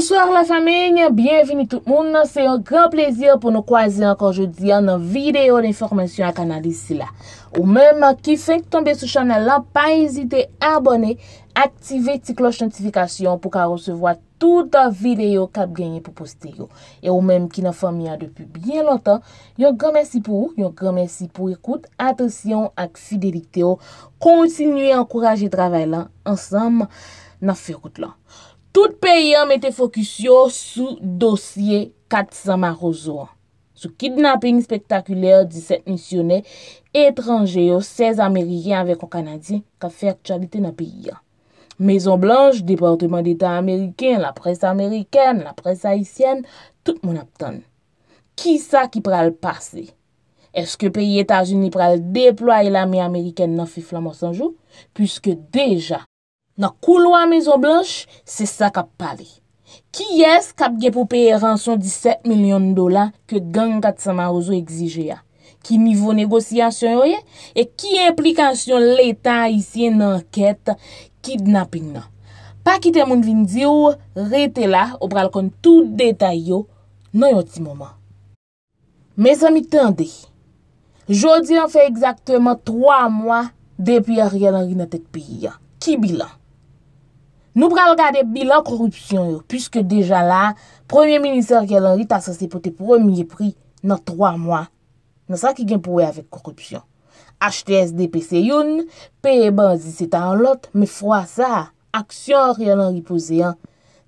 Bonsoir la famen, bienveni tout moun, se yon gran plezir pou nou kwazi an konjou diyan nan videyo l'informasyon a kanal disi la Ou menm ki fek tombe sou chanel la, pa ezite abone, aktive ti kloch notifikasyon pou ka resevoa touta videyo kap genye pou poste yo E ou menm ki nan famen ya depi bien lontan, yon gran mersi pou ou, yon gran mersi pou ekout, atasyon ak fidelite yo Kontinuye ankouraje travay la, ansam nan fekout la Tout peyi an mette fokus yo sou dosye katsama rozo an. Sou kidnapping spektakuler di set nisyonè, etranje yo, sez Amerike anvek an kanadien, ka fèk chalite nan peyi an. Mezon blanj, Deportement d'Etat Ameriken, la presa Ameriken, la presa Haitien, tout moun ap ton. Ki sa ki pral pase? Eske peyi Etat-Unis pral deploye la mi Ameriken nan fi flamman sanjou? Puske deja. Na kou lo a Mezon Blanche, se sa kap pale. Ki yes kap gen pou peye ran son 17 milyon dola ke gang kat sa ma ouzo egzije ya? Ki nivou negosyasyon yo ye? E ki implikasyon l'Etat isye nan anket kidnapping nan? Pakite moun vin diyo, rete la, ou pral kon tout detay yo, nan yon ti mouman. Mezan mi tende. Jodi an fe exakteman 3 mwa depi a riyan an rinatek piya. Ki bilan? Nou pral gade bilan korupsyon yo, pwiske deja la, premiye minister ki lan ri tasase pote premiye pri nan 3 mwa. Nan sa ki gen pouwe avek korupsyon. HTS DPC yon, pe e ban zi setan lot, me fwa sa, aksyon riyan lan ripoze yon,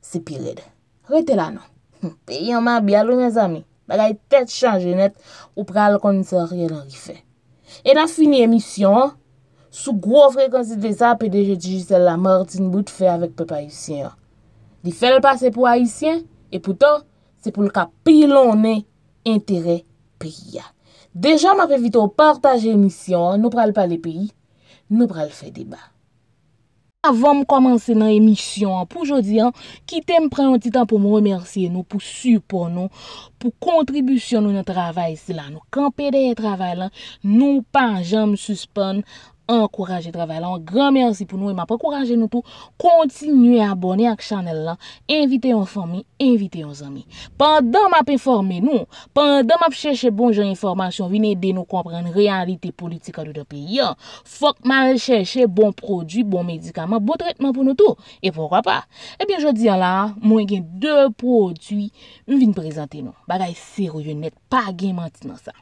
se pire de. Rete non. la nan. Pe yon man bi alo men zami, bagay tet chanje net ou pral konisor riyan lan rifen. E nan fini emisyon, Sou gwo frekwensi de sa, pede je di jisel la mardin bout fe avèk pe pa isyen. Di fel pase pou a isyen, e poutan, se pou lka pi lonen, interè pi ya. Dejan m ap evito partaj emisyon, nou pral pa le pi, nou pral fe deba. Avon m komanse nan emisyon, pou jodi an, ki tem pre yon titan pou m remersye nou, pou supon nou, pou kontribusyon nou nan travay sila. Nou kan pede yon travay lan, nou pan jan m suspon nou, Enkouraje travalan, gran mersi pou nou E map akouraje nou tou Kontinuye abone ak chanel lan Invite yon fami, invite yon zami Pandan map informe nou Pandan map chèche bon jen informasyon Vinè de nou kompren realite politika Dou de pe yon Fok mal chèche bon prodjou, bon medikaman Bon tretman pou nou tou E pou wapwa? Ebyen jodi yon lan, mwen gen dè prodjou Vinè prezante nou Bagay serou yon net, pa gen manti nan sa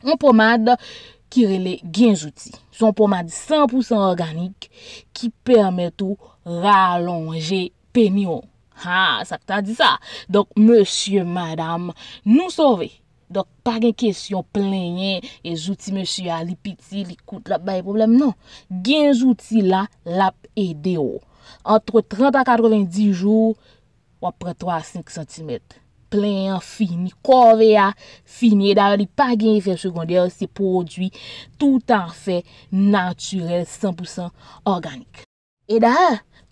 Mwen pou mad Mwen pou mad ki rele genjouti. Son pouman di 100% organik ki permet ou ralonge penyon. Ha, sakta di sa. Donk, monsye, madame, nou sove. Donk, pa gen kesyon plenye, e jouti monsye a li piti, li koute, la baye problem, non. Genjouti la, lap e deyo. Entre 30 a 90 jou, ou apre 3-5 cm. plen, fini, kovea, fini, eda li pa gen efek sekonde yo se podwi tout an fe naturel, 100% organik. E da,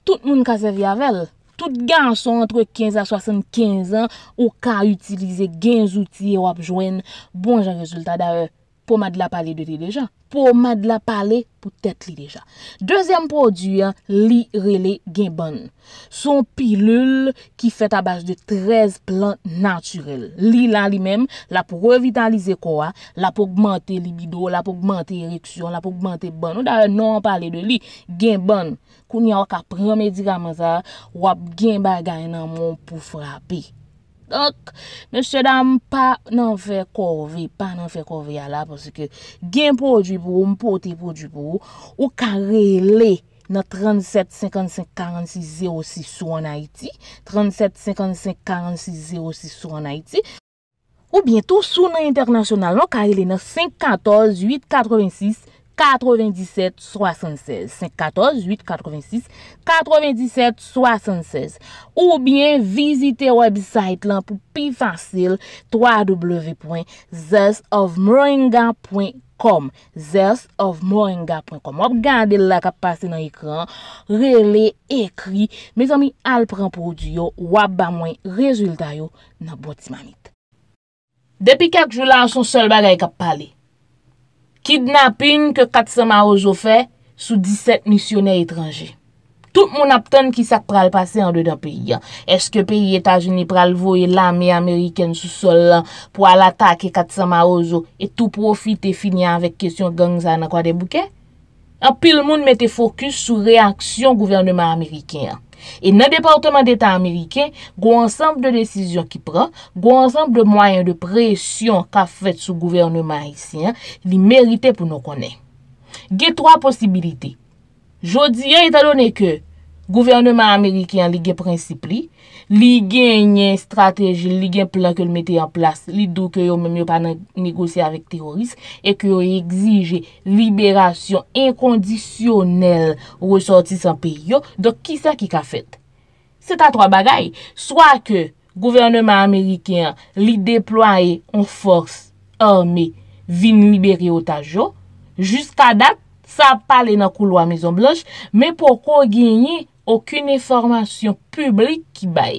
tout moun ka se vi avel, tout gen son entre 15 a 75 an, ou ka utilize gen zouti yo ap jwen, bon jan rezultat da yo. Pou mad la pale de li dejan. Pou mad la pale pou tet li dejan. Dezem produyan, li rele gen ban. Son pilul ki fet abaj de 13 plant naturel. Li lan li men, la pou revitalize kwa. La pou augmente libido, la pou augmente ereksyon, la pou augmente ban. Ou da nan pale de li, gen ban. Kou ni a waka premedikaman sa, wap gen bagay nan moun pou frape. Donk, mèche dam pa nan fè korve, pa nan fè korve ya la, pòsè ke gen po djibou, mè pote po djibou, ou karele nan 37-55-46-06 sou anayti, 37-55-46-06 sou anayti, ou bientou sou nan internasyonal non, nan karele nan 5-14-8-86-86, 9776 514 886 9776 Ou bien, visite website lan pou pi fansil www.theastofmoringa.com theastofmoringa.com Op gande la kap pase nan ekran rele ekri me zomi al pran pou diyo wap ba mwen rezulta yo nan boti manit Depi kak je lan son sol bagay kap pale Kidnaping ke Katsama Ozo fe sou 17 misyoner etranje. Tout moun aptan ki sak pral pase an de dan peyi. Eske peyi etajini pral voye lami Ameriken sou sol lan pou alatake Katsama Ozo etou profite finyan vek kesyon geng zan akwa de bouke? Apil moun mette fokus sou reaksyon gouvernement Ameriken. E nan Departement d'Etat Ameriken, gou ansamble de desisyon ki pran, gou ansamble de mwayen de presyon ka fèt sou gouvernement ici, li merite pou nou konen. Gey 3 posibilite. Jodi, yon ita donen ke Gouvernement Amerikyan li gen principli, li gen nyen strategi, li gen plan ke li mette yon plas, li do ke yon mèm yo pa nan negosye avèk terorist, e ke yon exige liberasyon inkondisyonel wè sorti san pe yon, dok ki sa ki ka fèt? Sè tan 3 bagay, swa ke Gouvernement Amerikyan li deploye yon fòs orme vin liberi yon tajò, jyska dat, sa pale nan koulo a Maison Blanche, mè pokon genye Okyne formasyon publik ki bay.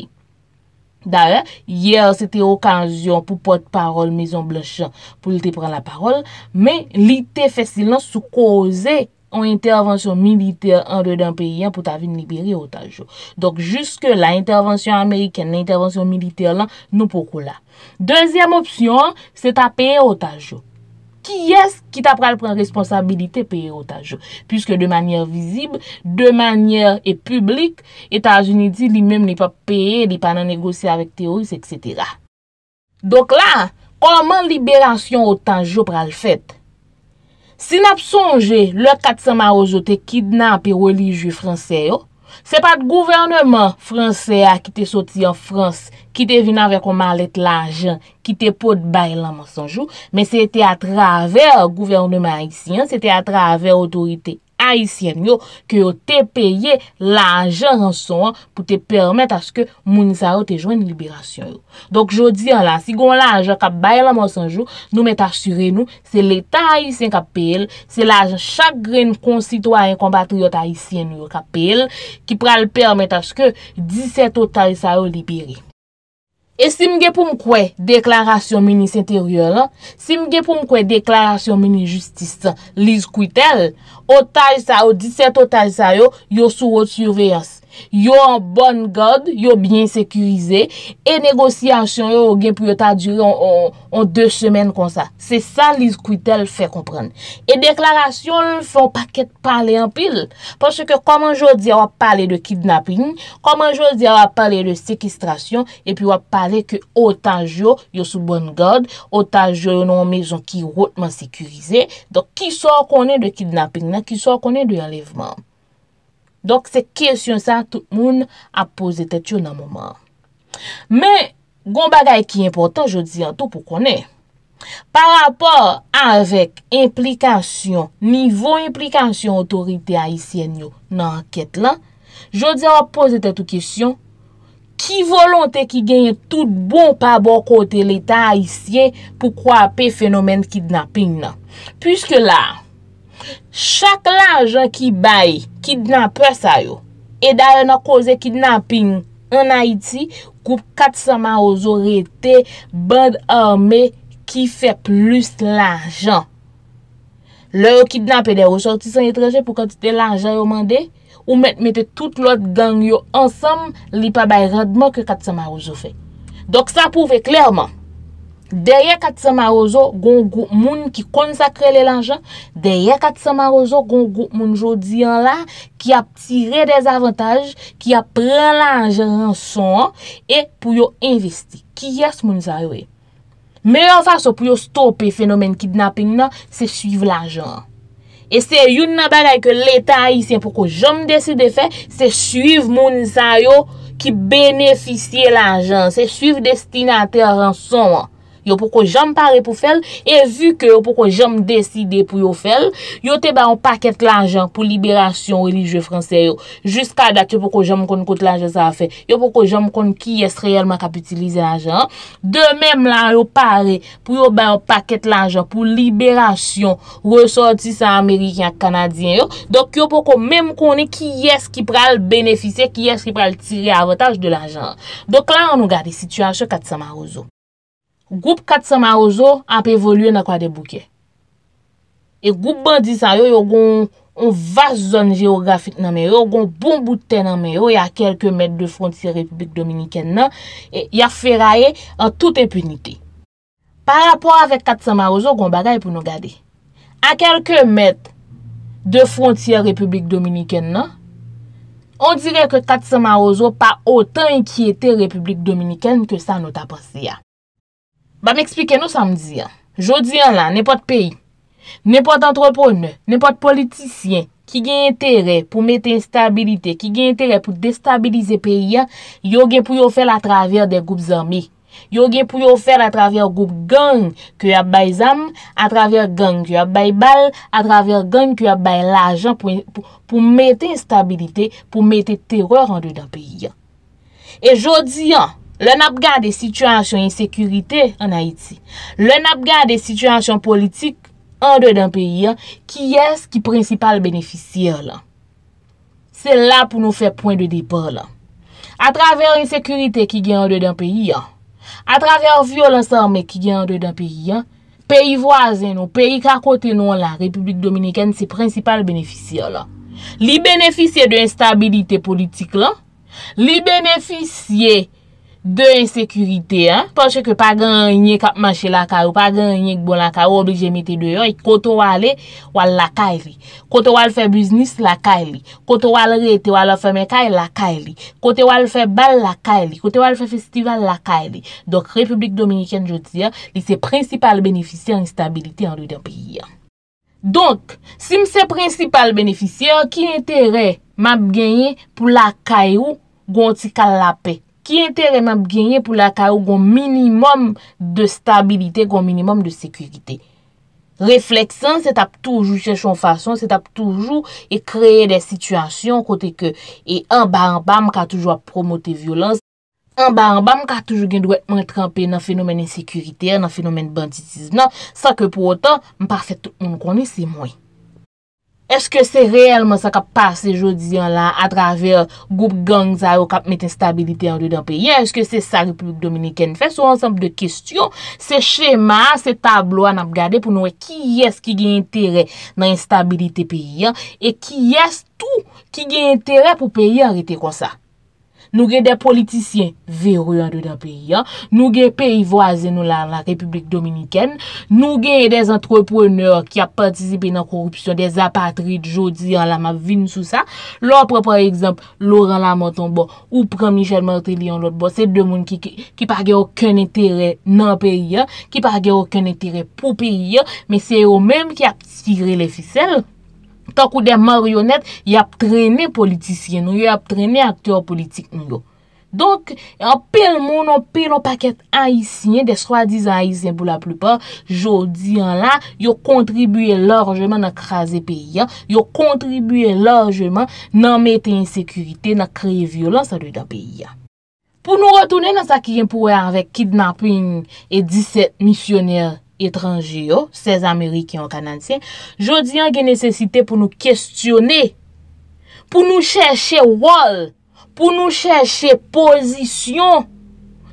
Daryan, yer se te okanzyon pou pot parol, mezon blan chan pou li te pran la parol. Men, li te fesil nan sou ko ose an intervensyon militer an de dan peyen pou ta vin liberi otajou. Donk, juske la intervensyon Ameriken, la intervensyon militer lan, nou pou kou la. Dezyam opsyon, se ta peyen otajou. ki yes ki ta pral pren responsabilite peye otanjou. Puske de manyer vizib, de manyer e publik, Etanjounidzi li mem li pa peye, li pa nan negosye avik teoris, etc. Dok la, koman liberasyon otanjou pral fet? Sin ap sonje, lor katsanman ozote kidna api woli ju franseyo, Se pat gouvernement franse a ki te soti an franse, ki te vina vek o malet la jan, ki te pot bay lan monsonjou, men se te atrave gouvernement a yisi an, se te atrave otorite. Aisyen yo ke yo te peye la ajan anson pou te permete aske mounisaro te jwen libirasyon yo. Donk jodi an la, si gon la ajan kap baye la monsanjou, nou met asyre nou, se le ta aisyen kap pel, se la chagren konsitwa en kombatri yo ta aisyen yo kap pel, ki pral permete aske diseto ta aisyen yo libiri. E simge pou mkwe deklarasyon mini senterye la, simge pou mkwe deklarasyon mini justiste, li skwitel, otaj sa, o diset otaj sa yo, yo sou wot surveyas. Yon bon gade, yon bien sekurize, e negosyansyon yon gen pou yon ta dure yon 2 semen kon sa. Se san li skwitel fe komprende. E deklarasyon foun paket pale yon pil. Paske koman jodi a wap pale de kidnapping, koman jodi a wap pale de sekistrasyon, epi wap pale ke otanjo yon sou bon gade, otanjo yon ou mezon ki wotman sekurize. Don ki sor konen de kidnapping na, ki sor konen de alevman. Donk se kesyon sa, tout moun ap pose tet yo nan mouman. Men, goun bagay ki important, je di an tou pou konen. Par rapport avèk implikasyon, nivou implikasyon otorite Aisyen yo nan anket la, je di an pose tet tou kesyon, ki volontè ki genye tout bon pa bo kote l'Etat Aisyen pou kwa apè fenomen kidnaping nan. Puske la, Chak la anjan ki bay, kidnap sa yo. E da yo na koze kidnapping an Haiti, koup katsama yo zo rete, band arme ki fe plus la anjan. Le yo kidnap e de yo, sorti san yi treje pou kante te la anjan yo mande, ou mette tout lot gang yo ansam, li pa bay radman ke katsama yo zo fe. Dok sa poufe klerman. Deye katsan marozo, goun goun moun ki konsakrele l'anjan, deye katsan marozo, goun goun moun jodi an la, ki ap tire dezavantage, ki ap pren l'anjan ranson an, e pou yo investi. Ki yas moun sa yo e? Eh? Meryon fasyo pou yo stopi fenomen kidnapping nan, se suiv l'anjan. E se yon nan bada e ke leta a yisin, pou ko jom desi de fe, se suiv moun sa yo, ki beneficie l'anjan. Se suiv destinatè ranson an. yo pou kon jom pare pou fel, e vu ke yo pou kon jom deside pou yo fel, yo te ba yon paket lanjan pou liberasyon religyo franse yo, jiska dat yo pou kon jom kon kote lanjan sa a fe, yo pou kon jom kon ki yes reyelman kap utilize lanjan, de mem lan yo pare pou yo ba yon paket lanjan pou liberasyon ressortisan Amerikyan kanadyen yo, dok yo pou kon mem koni ki yes ki pral benefise, ki yes ki pral tire avataj de lanjan. Dok la an nou gade situasyon kat Samaroso. Goup Katsama Ozo ap evolye na kwa de bouke. E goup bandi sa yo yo gon vas zon geografik nan me yo, yo gon bon bouten nan me yo, ya kelke met de fronti republik dominiken nan, ya feraye an tout epunite. Par rapport avek Katsama Ozo, goun bagay pou nou gade. A kelke met de fronti republik dominiken nan, on direk ke Katsama Ozo pa otan ki ete republik dominiken ke sa nou taposi ya. Ba m'eksplike nou sa m'di an. Jodi an lan, nè po t'peyi. Nè po t'antropone, nè po t'politisyen. Ki gen entere pou mète instabilite, ki gen entere pou destabilize peyi an, yo gen pou yo fèl a travèr de goup zami. Yo gen pou yo fèl a travèr goup gang kè ya bay zam, a travèr gang kè ya bay bal, a travèr gang kè ya bay lajan pou mète instabilite, pou mète teror an de da peyi an. E jodi an, Le napga de situasyon insekurite an Haiti, le napga de situasyon politik an de dan peyi an, ki es ki prinsipal beneficiyon lan? Se la pou nou fe pon de depor lan. A traver insekurite ki gen an de dan peyi an, a traver vyo lansame ki gen an de dan peyi an, peyi voazen nou, peyi ka kote nou an la Republik Dominikane, se prinsipal beneficiyon lan. Li beneficye de instabilite politik lan, li beneficye De insekurite, pa chè ke pa ganyen kap manche lakay ou pa ganyen k bon lakay ou obje mette deyo, kote wale wale lakay li, kote wale fè business lakay li, kote wale rete wale fè mekay lakay li, kote wale fè bal lakay li, kote wale fè festival lakay li. Dok, Republik Dominikèn Jotia li se prinsipal benefisyen instabilite anlou den piyan. Donk, si mse prinsipal benefisyen, ki neterè map ganyen pou lakay ou gonti kal lapey? ki entere m ap genye pou la ka ou goun minimum de stabilite, goun minimum de sekurite. Refleksan, se tap toujou se chon fason, se tap toujou e kreye de sitwasyon kote ke, e an ba an ba m ka toujou a promote violans, an ba an ba m ka toujou gen dwet m wè trampè nan fenomen insekurite, nan fenomen banditis nan, sa ke pou otan, m pa fèt m koni se mwenye. Est-ce que c'est réellement ça qui passe aujourd'hui à travers groupe gangzay ou qui mette instabilité en dedans pays? Est-ce que c'est ça que République Dominicaine fait? Sous ensemble de questions, c'est schéma, c'est tableau à n'abgader pour nous, qui e est-ce qui a intérêt dans l'instabilité pays et qui est-ce tout qui a intérêt pour pays à arrêter comme ça? Nou gen de politisyen verou an do nan periya, nou gen perivo azen nou la Republik Dominiken, nou gen de antroponeur ki a patisipe nan korupsyon de apatrid jodi an la ma vin sou sa, lò apropo a egzamp, Laurent Lamonton bo, ou pram Michel Martelly an lot bo, se demoun ki pa ge o kene tere nan periya, ki pa ge o kene tere pou periya, me se yo menm ki a tiril e fisel. Tak ou de maryonet, y ap trene politisyen nou, y ap trene aktyor politik nou. Donk, an pe l moun an pe l an paket aisyen, de swa diz aisyen pou la plupor, jodi an la, y o kontribuye lorgeman nan krasi pe iyan, y o kontribuye lorgeman nan mette insekurite, nan kreye vyolans a li da pe iyan. Pou nou retounen nan sa ki jen pouwe avek kidnapping e 17 misyoner, Etranji yo, sez Amerik yon kanantyen, jodi yon gen nesesite pou nou kestyone, pou nou chèche wol, pou nou chèche pozisyon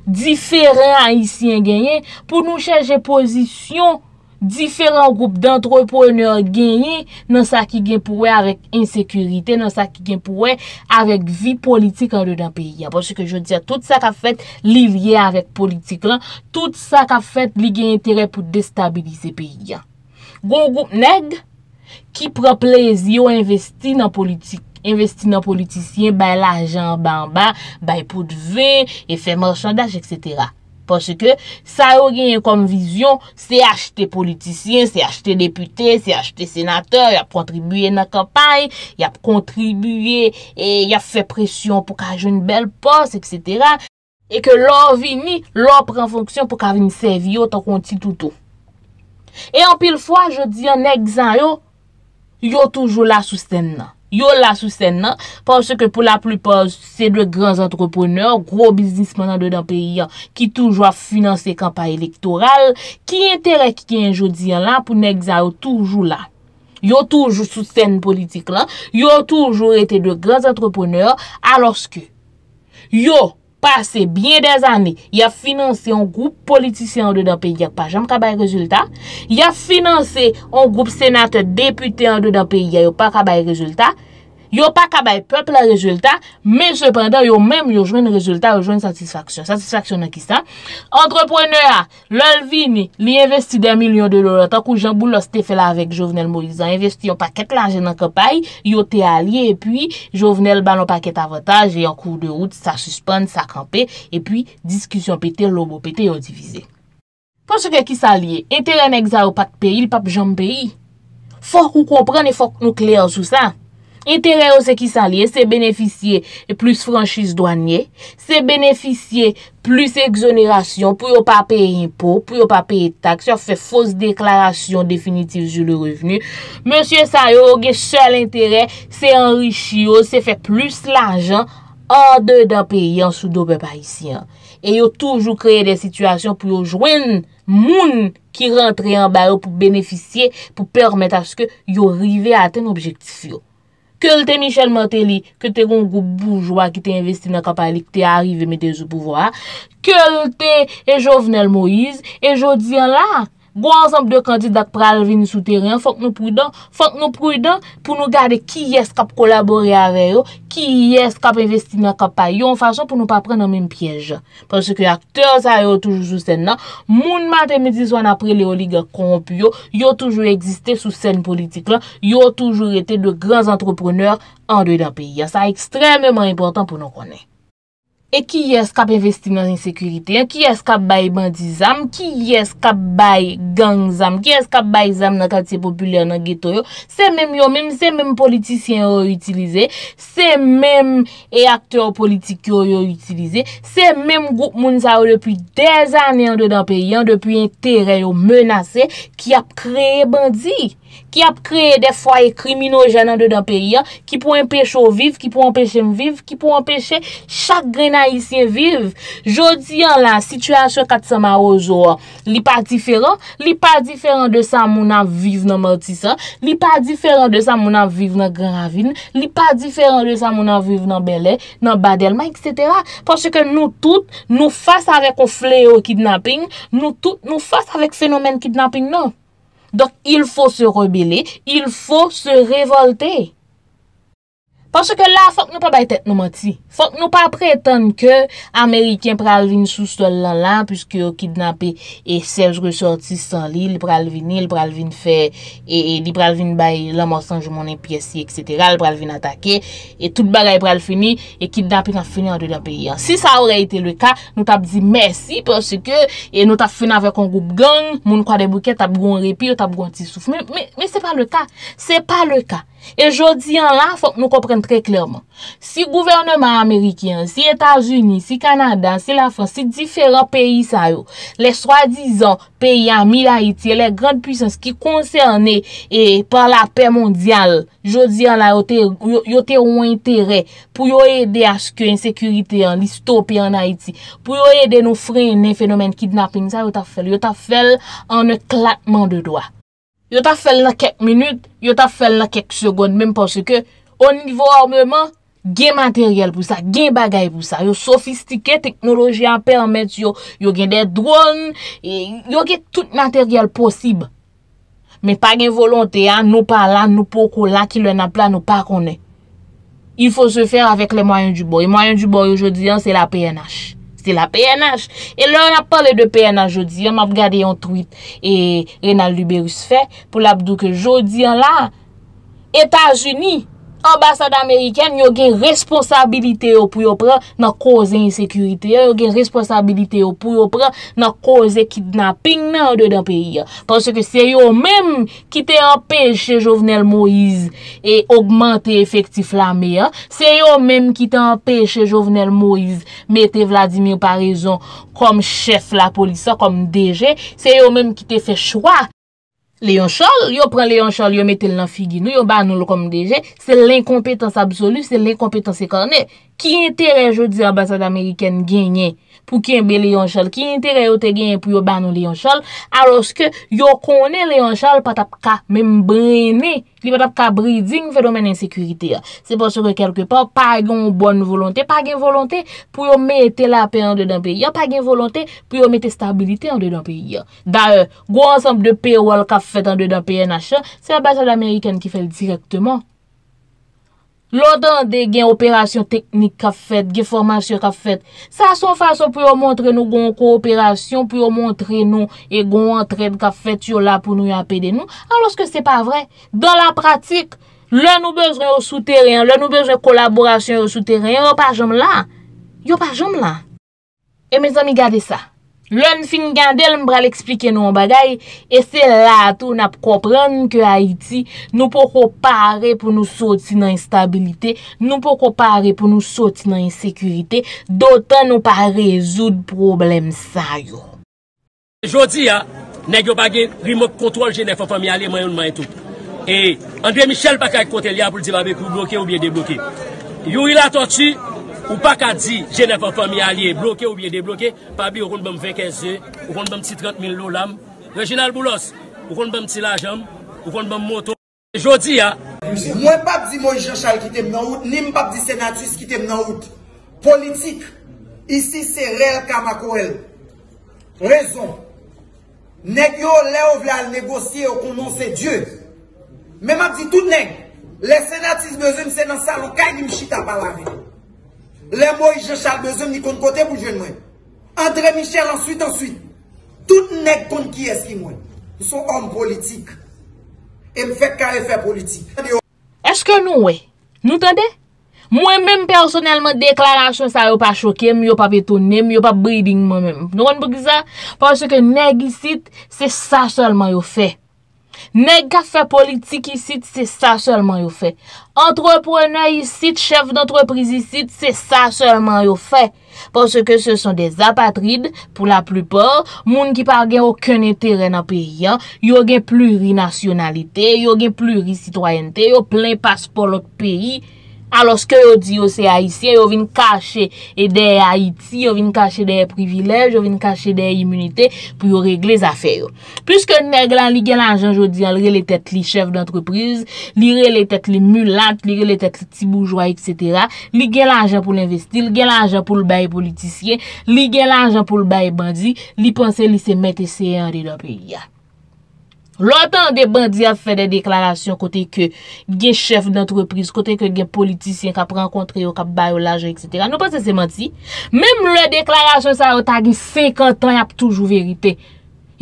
diferent a isyen genyen, pou nou chèche pozisyon. Diferant goup d'antre pou ene or genye nan sa ki gen pouwe avèk insekurite, nan sa ki gen pouwe avèk vi politik an de dan peyyan. Poche ke jo dja tout sa ka fèt li liye avèk politik lan, tout sa ka fèt li gen intere pou destabilize peyyan. Gon goup neg ki proplezi yo investi nan politik, investi nan politisyen bay la jan bamba, bay pou dve, e fè morshandaj, etc., Paske sa yo gen yon konm vizyon, se achete politisyen, se achete depute, se achete senate, ya prontribuye nan kampay, ya prontribuye, ya fwe presyon pou ka aje yon bel pos, etc. E ke lor vini, lor pren fonksyon pou ka vini sev yo tan konti toutou. E an pil fwa, yo di an egzan yo, yo toujou la sousten nan. Yo la sou sèn nan, porsè ke pou la plupaz, se de gran antroponeur, gro biznisman nan de dan peyi an, ki toujwa finanse kampanj elektoral, ki entere ki ken jodi an lan, pou nek zayou toujwa la. Yo toujwa sou sèn politik lan, yo toujwa rete de gran antroponeur, alorske, yo, pase byen dez ane, ya finanse yon group politisyen an do dan peyi, yak pa jam kaba yon rezultat, ya finanse yon group senat depute an do dan peyi, yak pa jam kaba yon rezultat, Yo pa kabay pep la rezultat, men sepandan, yo menm yo jwen rezultat, yo jwen satisfaksyon. Satisfaksyon nan ki sa. Antreprenera, lal vini, li investi den milyon de lor, tan kou jan bou loste fe la avek, jovenel morizan, investi yon paket lanjen nan kapay, yo te alye, e pi, jovenel ban yon paket avataj, e yon kou de route, sa suspende, sa kampe, e pi, diskusyon pete, lobo pete, yon divize. Pon se ke ki sa alye, enteren egza ou pak pe, il pap jan pe yi. Fok ou kompren, e fok nou Intere yo se ki san liye, se beneficye plus franchise douanye, se beneficye plus exonerasyon pou yo pa peye impo, pou yo pa peye taks, yo fe fos deklarasyon definitif ju le revenu. Monsie sa yo, yo ge sel intere, se enrichi yo, se fe plus lajan, or de da peye yon sou dobe parisyen. E yo toujou kreye de situasyon pou yo jwen moun ki rentre yon bayo pou beneficye, pou permette aske yo rive aten objektif yo. ke lte Michel Martelly, ke te rongou boujwa, ki te investi nan kapali, ki te arive me de sou pouvoa, ke lte Ejovenel Moïse, Ejo diyan lak, Gwa ansanp de kandidak pral vini sou teryen, fok nou prou dan pou nou gade ki yes kap kolabori ave yo, ki yes kap investi nan kap payon fachan pou nou pa pren nan menm piyej. Pwese ke akteur sa yo toujou sou sen nan, moun maten midi swan apre le oliga komp yo, yo toujou egziste sou sen politik lan, yo toujou ete de gran antropreneur an dey dan peyi. Ya sa ekstrememan important pou nou konen. E ki yes kap investi nan insekurite, e ki yes kap bay bandi zan, ki yes kap bay gang zan, ki yes kap bay zan nan katye populer nan geto yo, se menm yo menm, se menm politisyen yo yo itilize, se menm e akter politik yo yo itilize, se menm group moun sa yo depi 10 ane an de dan peri, an depi entere yo menase ki ap kreye bandi. ki ap kreye defwa e krimino janan de dan peyi an, ki pou empèche ou viv, ki pou empèche m viv, ki pou empèche chak grena isyen viv. Jodi an la, situasyon kat sa ma ou zo an, li pa diferan, li pa diferan de sa mounan viv nan Maltisa, li pa diferan de sa mounan viv nan Gravin, li pa diferan de sa mounan viv nan Belè, nan Badelman, etc. Pwase ke nou tout nou fase avèk ou fley ou kidnapping, nou tout nou fase avèk fenomen kidnapping nan. Donc, il faut se rebeller, il faut se révolter. Pansè ke la, fòk nou pa bay tèt nou mati. Fòk nou pa prétan ke Amerikèn pralvin soustol lan lan, pyske yo kidnapè e Serge ressorti san li, li pralvin il, li pralvin fè, e li pralvin bay la morsanj mounen piyesi, etc. Li pralvin atake, e tout bagay pral fini, e kidnapè kan fini an de la peyi an. Si sa orè ite le ka, nou tap di mèsi, pansè ke nou tap fini avè kon goup gang, moun kwa de boukè, tap goun repi, ou tap goun ti soufme. Mè se pa le ka, se pa le ka. E jodi an la, fok nou kompren tre klerman, si gouvernement Amerikyan, si Etats-Unis, si Kanada, si la France, si diferant peyi sa yo, le swa dizan peyi an Milayiti, le grande pwisans ki konserne par la pey mondyal, jodi an la, yo te ou entere pou yo ede aske insekurite an listopi an Haiti, pou yo ede nou frene fenomen kidnapin, sa yo ta fel, yo ta fel an klatman de doa. yo ta fel la kek minute, yo ta fel la kek seconde, mèm pwosè ke, o nivou armèman, gen materyèl pou sa, gen bagay pou sa, yo sofistike teknoloji an permèt yo, yo gen de drone, e yo gen tout materyèl posib, mèm pa gen volontè an nou pa lan, nou pokou lan, ki lè nan plan nou pa konè. Il fò se fè avèk le mwayen du bo, yon mwayen du bo yo jò diyan, se la PNH. de la PNH. E lò, an ap pale de PNH jodi. An ap gade yon tweet e nan l'Uberusfe pou l'ap do ke jodi an la Etat-Unis. Ambasade Ameriken yo gen responsabilite yo pou yo pran nan koze insekurite yo, yo gen responsabilite yo pou yo pran nan koze kidnapping nan an de dan peri ya. Pansè ke se yo menm ki te empèche Jovenel Moïse e augmente efektif la me ya, se yo menm ki te empèche Jovenel Moïse mette Vladimir Parizon kom chef la polisa, kom DG, se yo menm ki te fè chwa. Leon Charles, yo pren Leon Charles, yo metel nan figi nou, yo ban nou lo kom dejen, se l'inkompetans absolu, se l'inkompetans ekorne, ki entere jo di abasade Ameriken genye. pou ki enbe le yon chal ki entere yo te gen pou yo ban nou le yon chal alos ke yo konen le yon chal patap ka membrene li patap ka breeding fenomen ensekurite ya. Se bon se ke kelke pa, pa gen bon volante, pa gen volante pou yo mette la pe an de danpe ya, pa gen volante pou yo mette stabilite an de danpe ya. Da yo, gwa ansanp de pe wal ka fet an de danpe ya na chan se yon basal Amerikan ki fel direktman. Lo dan de gen operasyon teknik ka fet, gen formasyon ka fet, sa son fason pou yo montre nou gon ko operasyon, pou yo montre nou e gon entrede ka fet yo la pou nou apede nou. An loske se pa vre, dan la pratik, le nou bezre yo souteryen, le nou bezre yo kolaborasyon yo souteryen, yo pa jom la, yo pa jom la. E me zami gade sa. Loun fin gandel mbra l'eksplike nou an bagay, e se la tou na pou kopran nou ke Haiti, nou pou ko pare pou nou soti nan instabilite, nou pou ko pare pou nou soti nan insekurite, dotan nou pa rezoud problem sa yo. Jodi ya, negyo bagay, rimok kontwal jene fwa fwa mi ale man yon man tou. E André Michel baka ek kontel ya pou l'dilabe kou bloke ou biye debloke. Yo ila toti. Ou pa ka di, Genève a fermi a liye bloke ou biye debloke, pa bi, ou voun bèm vekeze, ou voun bèm ti 30.000 loulam. Reginald Boulos, ou voun bèm ti lajam, ou voun bèm moto. Jodi, ha! Mwen pa bdi Moïse Géchal ki tem nan out, nin pa bdi Senatis ki tem nan out. Politik, isi se rel kamakou el. Rezon, neg yo le ou vle al negosye ou konon se Dieu. Men ma bdi tout neg, le Senatis bezèm se nan salo kagim chita pala vek. Le mwen je chal bezem ni kon kote pou jen mwen. Andre Michel answit answit. Tout nek kon ki eski mwen. Sou om politik. E mwen fèk ka e fè politik. Eske nou we? Nou tande? Mwen men personelman deklarasyon sa yo pa chokem, yo pa betonem, yo pa biding mwen. Nou an pou gisa? Pwansye ke negisit se sa solman yo fèk. Nè gafè politik isit, sè sa sèlman yo fè. Antreprenè isit, chèv d'antrepriz isit, sè sa sèlman yo fè. Pòsè ke se son de apatride, pou la plupò, moun ki par gen yo kene terè nan peyi, yo gen pluri nasyonalite, yo gen pluri sitwayente, yo plen paspòl ok peyi. Alors, skè yo di yo se Haitien, yo vin kache edè Haiti, yo vin kache dè privilèj, yo vin kache dè immunité pou yo regle zafè yo. Piske nè glan li gen l'anjan, yo di al re le tèt li chèv d'entreprise, li re le tèt li mulat, li re le tèt li tiboujwa, etc. Li gen l'anjan pou l'investi, li gen l'anjan pou l'bay politisyen, li gen l'anjan pou l'bay bandi, li panse li se mette se anri dò priyat. Lotan de bandi a fe de deklarasyon kote ke gen chef d'entreprise, kote ke gen politisyen, kap renkontre yo, kap bayo laje, etc. Nou pa se seman ti, mem le deklarasyon sa otan 50 an, yap toujou verite.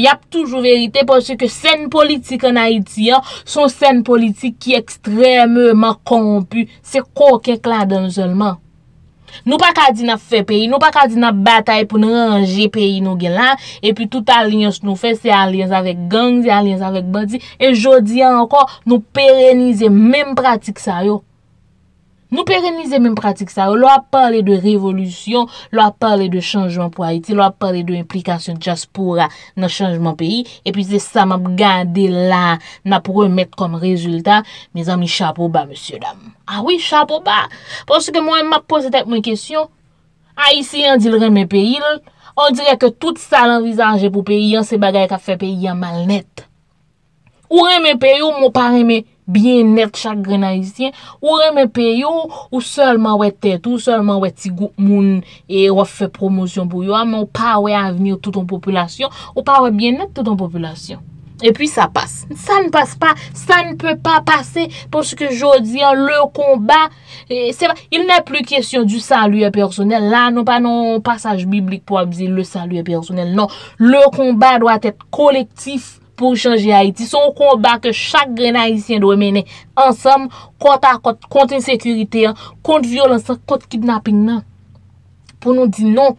Yap toujou verite pwase ke sen politik an Haiti ya, son sen politik ki ekstreme man kompu, se kokek la dan zonman. Nou pa ka di na fe peyi, nou pa ka di na batay pou nou anje peyi nou gen lan, epi tout alinyos nou fe se alinyos avek gang, se alinyos avek badi, e jodi anko nou perenize men pratik sa yo. Nou perenize men pratik sa, ou lwa pale de revolusyon, lwa pale de chanjman pou Haiti, lwa pale de implikasyon jaspoura nan chanjman peyi. E pi se sa map gade la, nan pou remet kom rezultat, men zan mi chapou ba, monsye dam. A wii chapou ba, ponsi ke mwen ma pose tek mwen kesyon, a yisi yon dil reme peyi, on direk ke tout sa lan vizanje pou peyi yon se bagay ka fe peyi yon malnet. Ou reme peyo, moun pareme chanjman. Biye net chak grenaisyen Ou reme pe yo Ou solman wè tèt Ou solman wè ti gout moun E wè fè promosyon pou yo Ou pa wè avenir touton populasyon Ou pa wè biye net touton populasyon E pi sa pas Sa ne pas pa Sa ne pe pa pase Pon se ke jo di an Le konba Se va Il nè plu kesyon du salye personel La non pa non Pasaj biblik pou avize le salye personel Non Le konba dwa tèt kolektif pou chanje Haiti. Son konba ke chak grena Haitien do menen, ansam, kont a kont, kont in sekurite, kont violansan, kont kidnapping nan. Pou nou di non,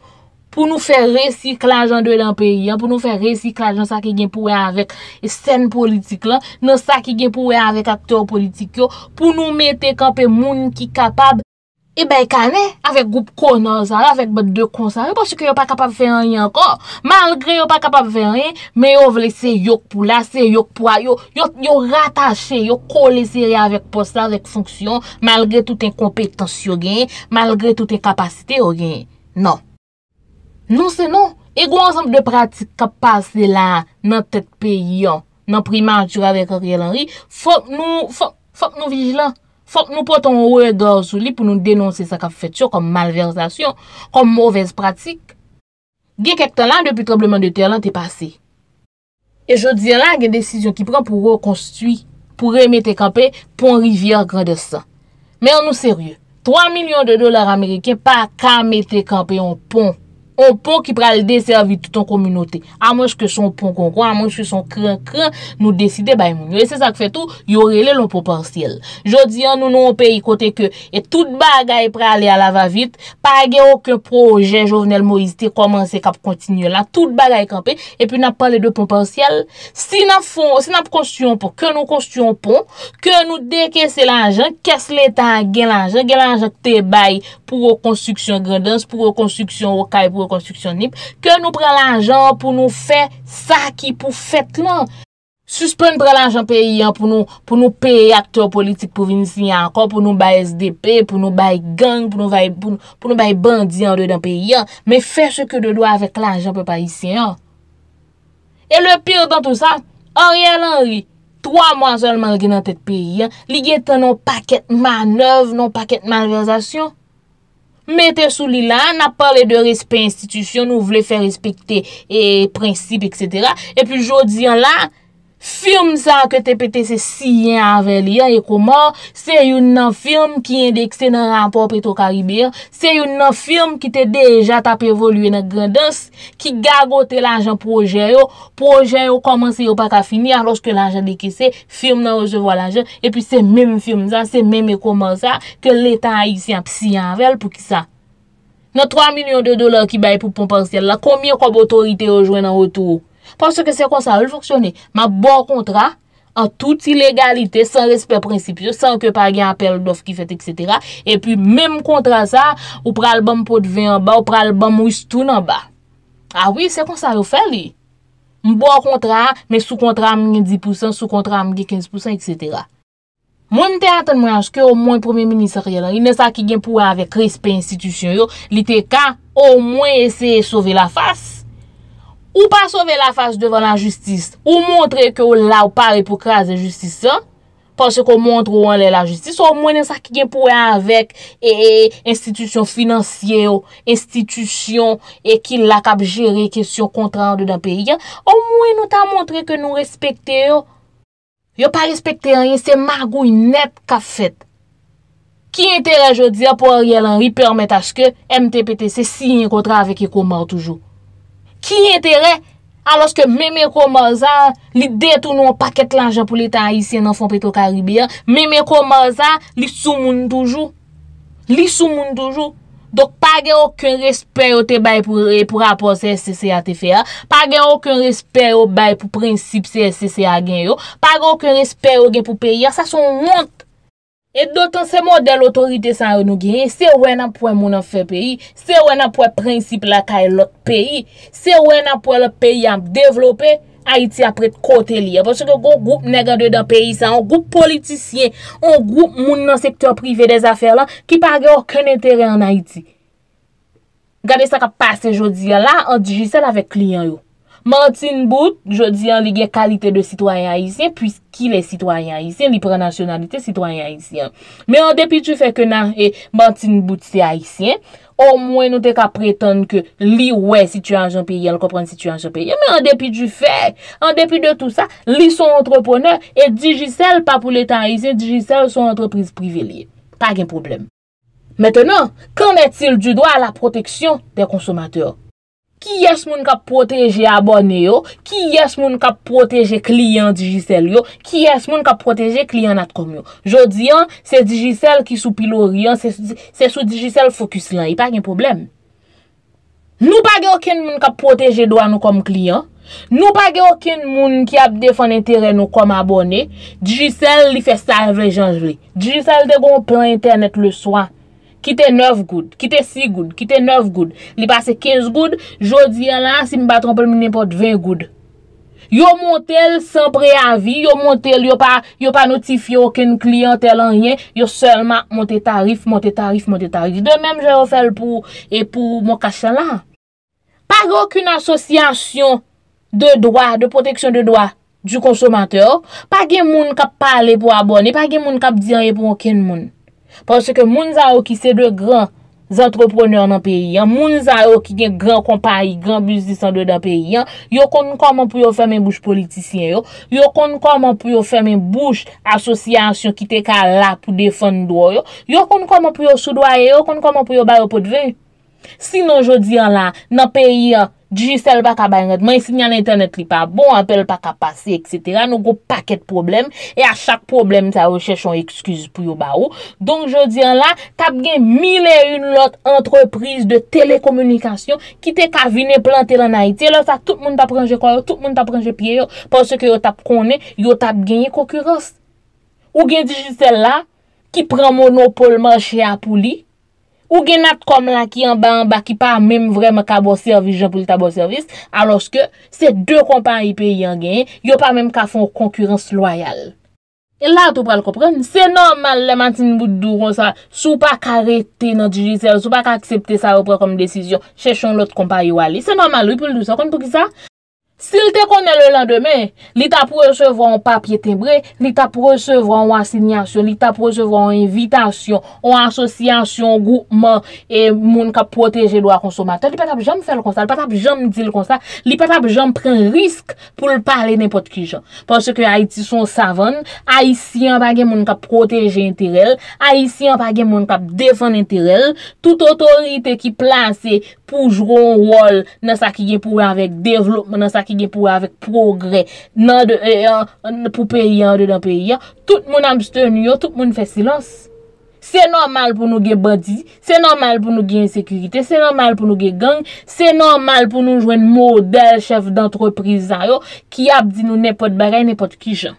pou nou fe resiklaj an de lan peyi, pou nou fe resiklaj an sa ki gen pou we avèk sen politik lan, nan sa ki gen pou we avèk aktor politik yo, pou nou metek an pe moun ki kapab, E bay kane, avek goup konon zara, avek bat de kon zara, e posye ki yo pa kapap fe ranyen anko, malgre yo pa kapap fe ranyen, me yo vle se yok pou la, se yok pou la, yo ratache, yo kole se ranyen avek posla, avek fonksyon, malgre touten kompetensyon gen, malgre touten kapasite yo gen. Non. Non se non. E goun ansemp de pratik kapase la nan tet pe yon, nan primantur avek oryel anri, fok nou, fok nou vijlan. Fok nou poton oue dorsou li pou nou denonsi sakaf fetchou kom malversasyon, kom mouvez pratik. Gen kek talan, depi troubleman de telan te pase. E jodi lan gen desisyon ki pran pou rekonstuit, pou remete kampe, pon rivya kredesan. Men nou serye, 3 milyon de dolar Amerike pa kamete kampe yon pon. pon ki pral deservi touton komunote. A mons ke son pon kon kon, a mons ki son kren kren nou deside bay moun. E se sa ke fetou, yorele loun pon parciel. Jodi an nou nou pe yi kote ke e tout bagay pral le alava vit, pa ge okon proje jovenel mou isite koman se kap kontinye la tout bagay kap e, e pi nap pale de pon parciel. Si na fon, si nap konstuyon pon, ke nou konstuyon pon, ke nou deke se lanjan, kes letan gen lanjan, gen lanjan te bay pou konstuksyon gredans, pou konstuksyon wakay, pou konstuksyon konstruksyon nip, ke nou pren l'anjan pou nou fè sa ki pou fèt lan. Non? Suspèn pren l'anjan peyi an pou nou pey akteur politik pou vin si yankon, pou nou bay SDP, pou nou bay gang, pou nou bay bandi an dey dan peyi an, men fè seke de do avèk l'anjan pou bay si yankon. E le pyr dan tout sa, orye l'anri, 3 mwan sol man gen an tèt peyi an, li gen tan nou paket manov, nou paket manvazasyon, Metè sou li lan, nan pale de respet institisyon, nou vle fè respet e eh, prinsip, etc. E pi jodi an lan... Firm sa ke te pete se si yen anvel ya e kouman, se yon nan firm ki yon dekse nan rampor peto karibir, se yon nan firm ki te deja tap evoluye nan gandans, ki gagote l'anjen proje yo, proje yo komanse yo pata fini alos ke l'anjen dekese, firm nan ojevo l'anjen, e pi se menm firm sa, se menm e kouman sa, ke letan yon siyen psi yen anvel pou ki sa. Nan 3 milyon de dolar ki bay pou ponpansel la, koumyen koum otorite yo jwen nan otorou? Panse ke se kon sa ou l foksyone, ma bon kontra an tout ilegalite, san respet prinsipyo, san ke pa gen apel dof ki fet, etc. E pi menm kontra sa, ou pralbam pot ven an ba, ou pralbam mwistoun an ba. A wii, se kon sa ou ah fè li. M bon kontra, men sou kontra am gen 10%, sou kontra am gen 15%, etc. Mwen te atan mwenj ke o mwen premier ministeri elan, inè sa ki gen pou avek respet institusyon yo, li te ka o mwen eseye sove la fase. Ou pa sove la fase devan la justis, ou montre ke ou la ou pare pou kaze justis an, panse kon montre ou an le la justis, ou mwen an sa ki gen pou an avek e institisyon financier, institisyon e ki lakab jere kesyon kontra an de dan peri, ou mwen an ta montre ke nou respekte yo, yo pa respekte an, yon se magou yon net ka fet. Ki enterej yo di a pou a riel an, yi permete aske MTPT se si yon kontra avek e koman toujou. Ki entere aloske mè mè ko maza li detoun nou an paket lanja pou li ta a isye nan fond peto karibia. Mè mè ko maza li sou moun toujou. Li sou moun toujou. Dok pa gen ou ken respè yo te bay pou rapor se SSC a te fe a. Pa gen ou ken respè yo bay pou prinsip se SSC a gen yo. Pa gen ou ken respè yo gen pou peye a. Sa son wante. E dotan se model otorite san yo nou genye, se wè nan pwè moun an fè peyi, se wè nan pwè prinsip la ka e lot peyi, se wè nan pwè lè peyi an developè, Haiti apre te kote liye. Vosè ke goun goup negade de peyi sa, goun goup politisyen, goun goup moun nan sektor prive de zafè la, ki pa ge orken entere an Haiti. Gade sa ka pase jodi ya la, an dijise la ve kliyen yo. Man tin bout, je di an li gen kalite de sitwanyan Haitien, pwis ki le sitwanyan Haitien, li pre-nasyonalite sitwanyan Haitien. Me an depi di fè ke nan e man tin bout se Haitien, o mwen nou te ka preten ke li wè situasyon peye, al kompran situasyon peye, me an depi di fè, an depi de tout sa, li son antroponeur, e dijisel pa pou letan Haitien, dijisel son antroprize privilie. Pa gen problem. Metenon, kon etil di do a la proteksyon de konsomateur? Ki yas moun kap proteje abone yo, ki yas moun kap proteje kliyan Digicel yo, ki yas moun kap proteje kliyan nat komyo. Jodi an, se Digicel ki sou pilo riyan, se sou Digicel fokus lan, yi pa gen problem. Nou pa gen okin moun kap proteje doan nou kom kliyan, nou pa gen okin moun ki ap defan entere nou kom abone, Digicel li fe sarve janjwe. Digicel de gon pre internet le swan. Ki te 9 goud, ki te 6 goud, ki te 9 goud. Li pase 15 goud, jodi an lan, si mi batran pou mi ne pot 20 goud. Yo montel san pre avi, yo montel, yo pa notifiye oken kliyantel an riyen. Yo selman monte tarif, monte tarif, monte tarif. De menm je refel pou, e pou mou kachan lan. Pa gwen akoun asosyasyon de doa, de proteksyon de doa, du konsomateur. Pa gen moun kap pale pou abone, pa gen moun kap diyan e pou oken moun. Pwase ke moun za ou ki se de gran zantropone an nan peyi an, moun za ou ki gen gran kompa yi, gran bizis an de dan peyi an, yo kon konman pou yo fèmen bouch politisyen yo, yo kon konman pou yo fèmen bouch asosyasyon ki te ka la pou defen do yo, yo kon konman pou yo sou doye yo, yo kon konman pou yo bayo pou dve. Si nan jodi an la nan peyi an. Digicel ba ka bay nget, mwen sinyan internet li pa bon, apel pa ka pase, etc. Nou go paket problem, e a chak problem sa ou chèchon ekskuz pou yo ba ou. Donk jodi an la, tap gen mile un lot entreprise de telekomunikasyon, ki te ka vine plantel an Haiti, lò sa tout moun ta pranje kwa, tout moun ta pranje piye yo, porsè ki yo tap konen, yo tap genye konkurans. Ou gen Digicel la, ki pran monopole manche apou li, Ou genat kom la ki an ba an ba ki pa mèm vremen ka bo servis, jen pou li ta bo servis, aloske se de kompa yi pe yi an gen, yo pa mèm ka fon konkurense loyal. E la tou pral kopren, se normal le mantin bout douron sa, sou pa karete nan DJC, sou pa kaksepte sa ou pral kom desisyon, chèchon lot kompa yi wali, se normal ou yi pou lou sa, kon pou ki sa? Sil te konnen le lan demen, li ta presevran papye tembre, li ta presevran ou ansinyasyon, li ta presevran ou invytasyon, ou ansosyasyon, goupman, e moun kap proteje lwa konsomater, li patap jom fè l konsat, li patap jom di l konsat, li patap jom pren risk pou l pale nipot ki jan. Ponsè ke Haiti son savon, Haitian bagen moun kap proteje enterel, Haitian bagen moun kap defon enterel, tout otorite ki plase... pou jron rol nan sa ki ge pouwe avèk devlopman, nan sa ki ge pouwe avèk progrè, nan de eh, poupeye, nan de danpeye, tout moun amstern yo, tout moun fè silons. Se normal pou nou ge body, se normal pou nou ge insekurite, se normal pou nou ge gang, se normal pou nou jwen model chef d'antreprise yo, ki ap di nou nepot bare, nepot kishan.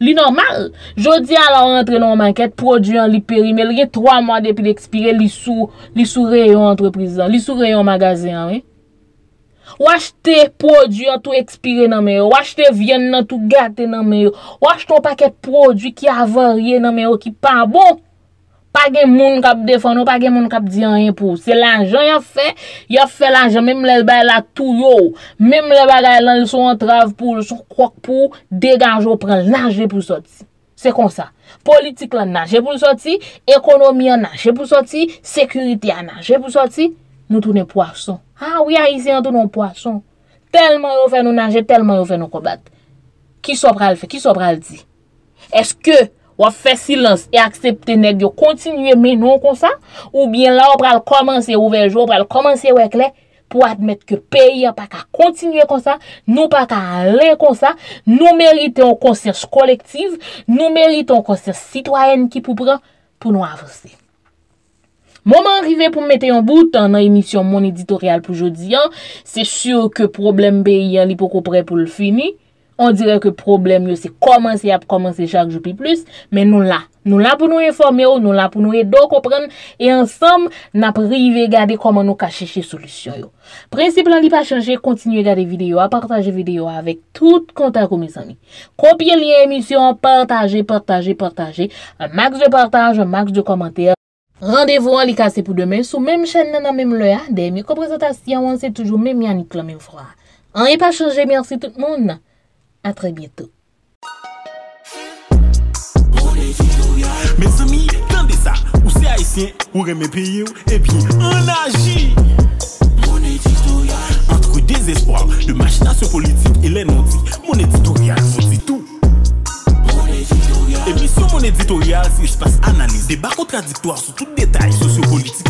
Li normal, jodi ala an entre nan manket, produyon li perimel, li e 3 mwade epi li ekspire, li sou reyon entreprizan, li sou reyon magazyan. Ou achete produyon tou ekspire nan meyo, ou achete vyen nan tou gate nan meyo, ou achete ou paket produy ki avan rye nan meyo, ki pan bonk. Pa gen moun kap defon ou, pa gen moun kap diyon yon pou. Se lanjon yon fè, yon fè lanjon. Mèm lèl bè la tou yon. Mèm lèl bè la yon, lèl sou an trav pou, lèl sou krok pou. Dèganj ou pren lanjon pou soti. Se konsa. Politik lan nanjè pou soti. Ekonomi an nanjè pou soti. Sekuriti an nanjè pou soti. Nou tounen poason. Ha, wè a yisi an tounen poason. Telman yon fè nou nanjè, telman yon fè nou kobat. Ki so pra l fè, ki so pra l di? Eske... ou a fè silans e aksepte nek yo kontinye menon kon sa, ou bien la ou pral komanse ouvej ou pral komanse wek le, pou admèt ke peyi a pak a kontinye kon sa, nou pak a alè kon sa, nou merite yon konsers kolektiv, nou merite yon konsers sitwayen ki pou pran pou nou avose. Moman rive pou mwete yon bout nan emisyon mon editorial pou jodi an, se syo ke problem beyi an li poko pre pou l fini, On dirè ke problem yo se komanse ap komanse chak jopi plus. Men nou la. Nou la pou nou informe yo. Nou la pou nou edo kompren. E ansam na prive gade koman nou kacheche solusyon yo. Principle an li pa chanje, kontinye gade videyo. A partaje videyo avèk tout kontak ou misani. Kopye liye emisyon, partaje, partaje, partaje. An maks de partaje, an maks de komantere. Randevo an li kase pou demen sou menm chen nan an menm le ya. Deme komprensata si an wansè toujou menm yan iklamen ou fwa. An li pa chanje, mersi tout moun. À très bientôt. Mes amis, tendez ça. où c'est haïtien, où mes pays, et bien on agit. Entre désespoir, de machination politique et les non mon éditorial C'est tout. Et puis sur mon éditorial, si je passe analyse, débat contradictoire sur tout détail sociopolitique